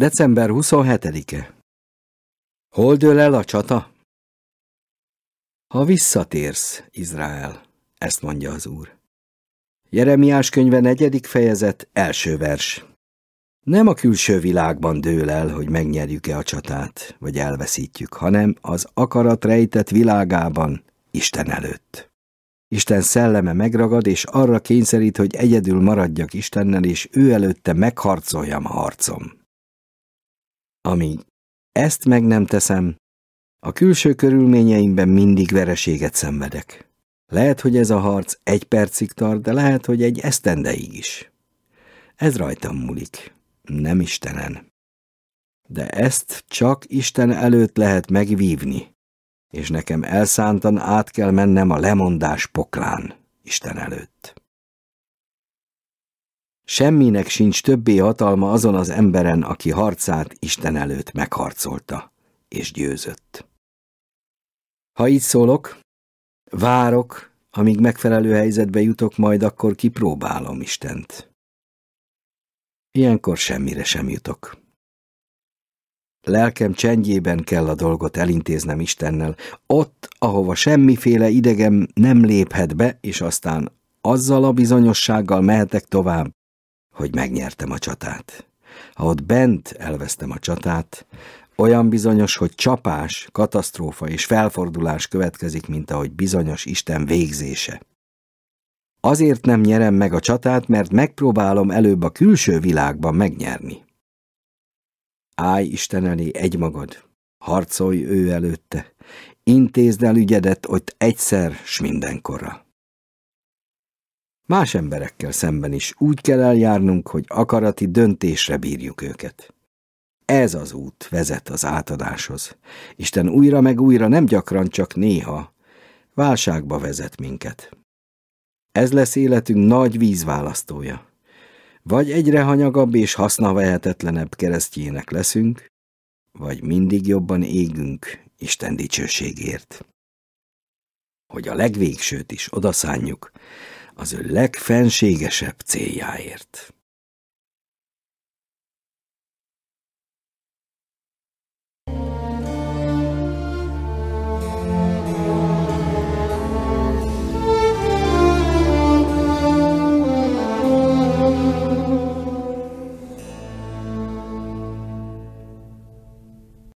December 27-e Hol dől el a csata? Ha visszatérsz, Izrael, ezt mondja az Úr. Jeremiás könyve negyedik fejezet, első vers. Nem a külső világban dől el, hogy megnyerjük-e a csatát, vagy elveszítjük, hanem az akarat rejtett világában, Isten előtt. Isten szelleme megragad, és arra kényszerít, hogy egyedül maradjak Istennel, és ő előtte megharcoljam a harcom. Amíg ezt meg nem teszem, a külső körülményeimben mindig vereséget szenvedek. Lehet, hogy ez a harc egy percig tart, de lehet, hogy egy esztendeig is. Ez rajtam múlik, nem Istenen. De ezt csak Isten előtt lehet megvívni, és nekem elszántan át kell mennem a lemondás poklán Isten előtt. Semminek sincs többé hatalma azon az emberen, aki harcát Isten előtt megharcolta, és győzött. Ha így szólok, várok, amíg megfelelő helyzetbe jutok, majd akkor kipróbálom Istent. Ilyenkor semmire sem jutok. Lelkem csendjében kell a dolgot elintéznem Istennel, ott, ahova semmiféle idegem nem léphet be, és aztán azzal a bizonyossággal mehetek tovább, hogy megnyertem a csatát. Ha ott bent elvesztem a csatát, olyan bizonyos, hogy csapás, katasztrófa és felfordulás következik, mint ahogy bizonyos Isten végzése. Azért nem nyerem meg a csatát, mert megpróbálom előbb a külső világban megnyerni. Állj Isten elé egymagad, harcolj ő előtte, intézd el ügyedet ott egyszer s mindenkorra. Más emberekkel szemben is úgy kell eljárnunk, hogy akarati döntésre bírjuk őket. Ez az út vezet az átadáshoz. Isten újra meg újra nem gyakran, csak néha válságba vezet minket. Ez lesz életünk nagy vízválasztója. Vagy egyre hanyagabb és hasznavehetetlenebb keresztjének leszünk, vagy mindig jobban égünk Isten dicsőségért. Hogy a legvégsőt is odaszánjuk, az ő legfenségesebb céljáért.